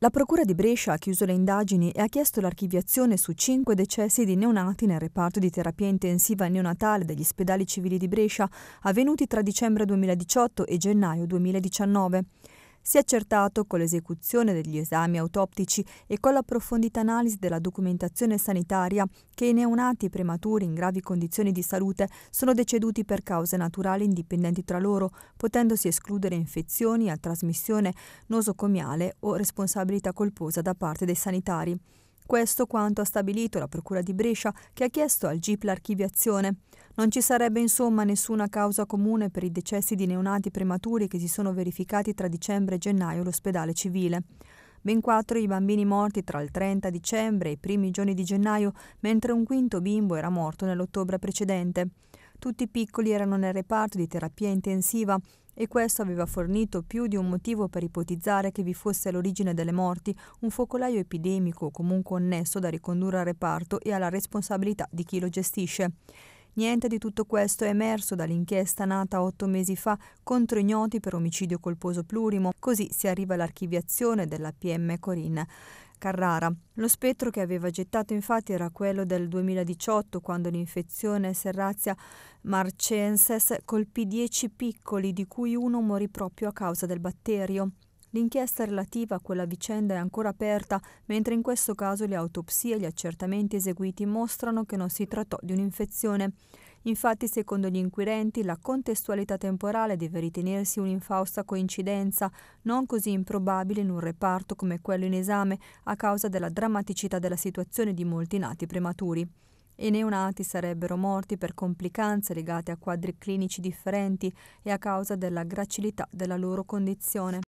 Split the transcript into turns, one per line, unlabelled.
La Procura di Brescia ha chiuso le indagini e ha chiesto l'archiviazione su cinque decessi di neonati nel reparto di terapia intensiva neonatale degli ospedali civili di Brescia avvenuti tra dicembre 2018 e gennaio 2019. Si è accertato con l'esecuzione degli esami autoptici e con l'approfondita analisi della documentazione sanitaria che i neonati prematuri in gravi condizioni di salute sono deceduti per cause naturali indipendenti tra loro, potendosi escludere infezioni a trasmissione nosocomiale o responsabilità colposa da parte dei sanitari. Questo quanto ha stabilito la Procura di Brescia che ha chiesto al GIP l'archiviazione. Non ci sarebbe insomma nessuna causa comune per i decessi di neonati prematuri che si sono verificati tra dicembre e gennaio all'ospedale civile. Ben quattro i bambini morti tra il 30 dicembre e i primi giorni di gennaio, mentre un quinto bimbo era morto nell'ottobre precedente. Tutti i piccoli erano nel reparto di terapia intensiva e questo aveva fornito più di un motivo per ipotizzare che vi fosse all'origine delle morti un focolaio epidemico o comunque connesso da ricondurre al reparto e alla responsabilità di chi lo gestisce. Niente di tutto questo è emerso dall'inchiesta nata otto mesi fa contro ignoti per omicidio colposo plurimo, così si arriva all'archiviazione della PM Corinna. Carrara. Lo spettro che aveva gettato infatti era quello del 2018 quando l'infezione Serrazia marcensis colpì 10 piccoli di cui uno morì proprio a causa del batterio. L'inchiesta relativa a quella vicenda è ancora aperta, mentre in questo caso le autopsie e gli accertamenti eseguiti mostrano che non si trattò di un'infezione. Infatti, secondo gli inquirenti, la contestualità temporale deve ritenersi un'infausta coincidenza, non così improbabile in un reparto come quello in esame, a causa della drammaticità della situazione di molti nati prematuri. I neonati sarebbero morti per complicanze legate a quadri clinici differenti e a causa della gracilità della loro condizione.